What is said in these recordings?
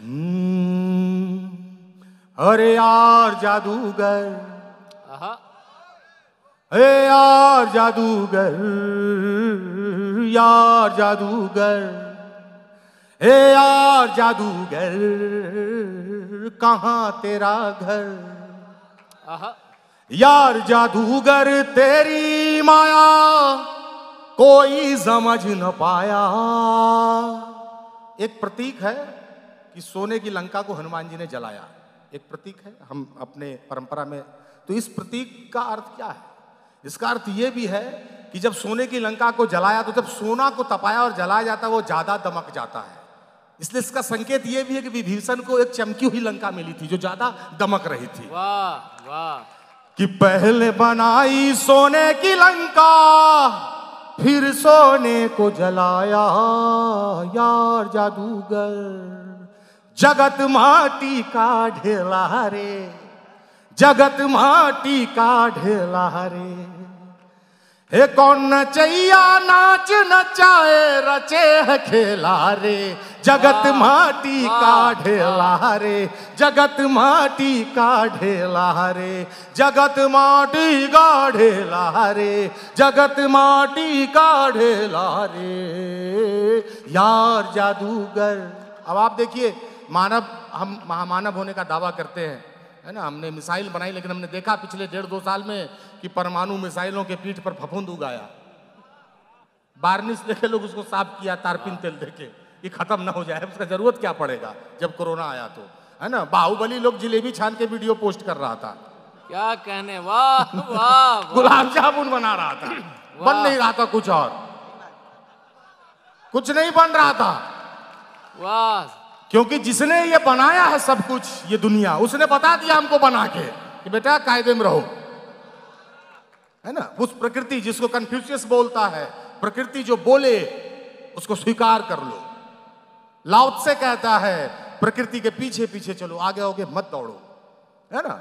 हम्म। अरे यार जादूगर अरे यार जादूगर यार जादूगर हे यार जादूगर कहाँ तेरा घर यार जादूगर तेरी माया कोई समझ न पाया एक प्रतीक है कि सोने की लंका को हनुमान जी ने जलाया एक प्रतीक है हम अपने परंपरा में तो इस प्रतीक का अर्थ क्या है इसका अर्थ ये भी है कि जब सोने की लंका को जलाया तो जब सोना को तपाया और जलाया जाता है वो ज़्यादा दमक जाता है इसलिए इसका संकेत यह भी है कि विभीषण को एक चमकी हुई लंका मिली थी जो ज़्यादा दमक रही थी वाह वाह कि पहले बनाई सोने की लंका फिर सोने को जलाया यार जादूगर जगत माटी का ढेला रे जगत माटी का ढेला रे हे कौन नचैया नाच नचाए रचे है खेला रे जगत माटी का ढेला रे जगत माटी का ढेला रे जगत माटी का ढेला रे जगत माटी का ढेला रे यार जादूगर अब आप देखिए मानव हम महामानव होने का दावा करते हैं है ना हमने मिसाइल बनाई लेकिन हमने देखा पिछले डेढ़ दो साल में कि परमाणु मिसाइलों के पीठ पर फफूंद उगाया बारनिश देखे लोग उसको साफ किया तारपिन तेल देखे ये खत्म ना हो जाए उसका जरूरत क्या पड़ेगा जब कोरोना आया तो है ना बाहुबली लोग जिलेबी छान के वीडियो पोस्ट कर रहा था क्या कहने वाह वाह गुलाब जामुन बना रहा था बन नहीं रहा था कुछ और कुछ नहीं बन रहा था वाह क्योंकि जिसने ये बनाया है सब कुछ ये दुनिया उसने बता दिया हमको बना के कि बेटा कायदे में रहो है ना उस प्रकृति जिसको कन्फ्यूशियस बोलता है प्रकृति जो बोले उसको स्वीकार कर लो लाउत से कहता है प्रकृति के पीछे पीछे चलो आगे होगे मत दौड़ो है ना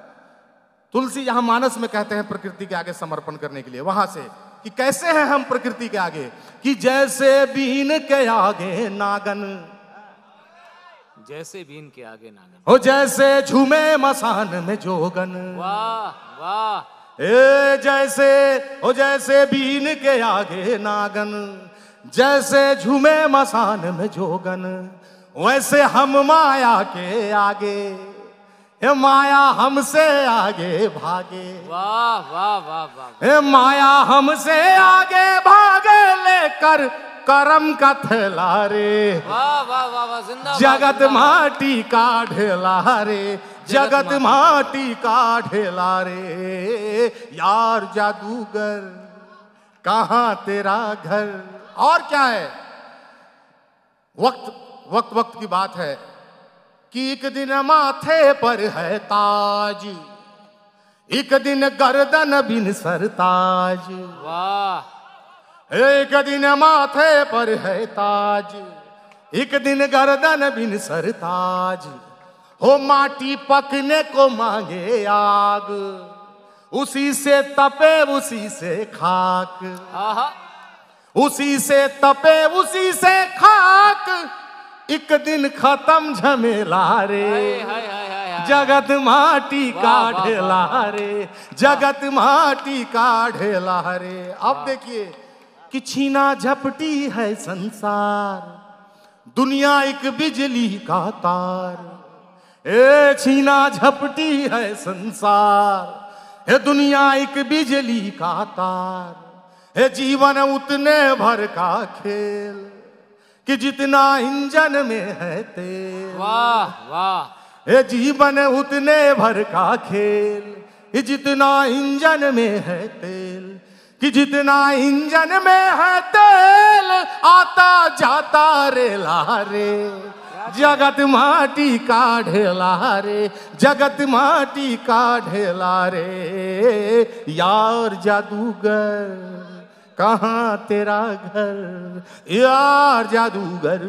तुलसी यहां मानस में कहते हैं प्रकृति के आगे समर्पण करने के लिए वहां से कि कैसे हैं हम प्रकृति के आगे कि जैसे बीन के आगे नागन जैसे बीन के आगे नागन हो जैसे झूमे मसान में जोगन वाह वाह ए जैसे हो जैसे बीन के आगे नागन जैसे झूमे मसान में जोगन वैसे हम माया के आगे हे माया हमसे आगे भागे वाह वाह वाह वाह हे माया हमसे आगे भागे लेकर करम का थैला रे जगत माटी का ढेला रे जगत माटी का ढेला रे यार जादूगर कहा तेरा घर और क्या है वक्त वक्त वक्त की बात है कि एक दिन माथे पर है ताज एक दिन गर्दन बिन सरताज वाह एक दिन माथे पर है ताज एक दिन गर्दन बिन सरताज हो माटी पकने को मांगे आग उसी से तपे उसी से खाक उसी से तपे उसी से खाक एक दिन खत्म झमेला रे जगत माटी का ढेला रे जगत माटी का ढेला रे अब देखिए कि छीना झपटी है संसार दुनिया एक बिजली का तार ए छीना झपटी है संसार हे दुनिया एक बिजली का तार हे जीवन उतने भर का खेल कि जितना इंजन में है तेल वाह वाह हे जीवन उतने भर का खेल जितना इंजन में है तेल कि जितना इंजन में है तेल आता जाता रे लारे जगत माटी का ढेला रे जगत माटी का ढेला रे यार जादूगर कहाँ तेरा घर यार जादूगर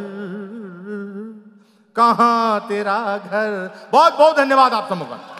कहाँ तेरा घर बहुत बहुत धन्यवाद आप सबका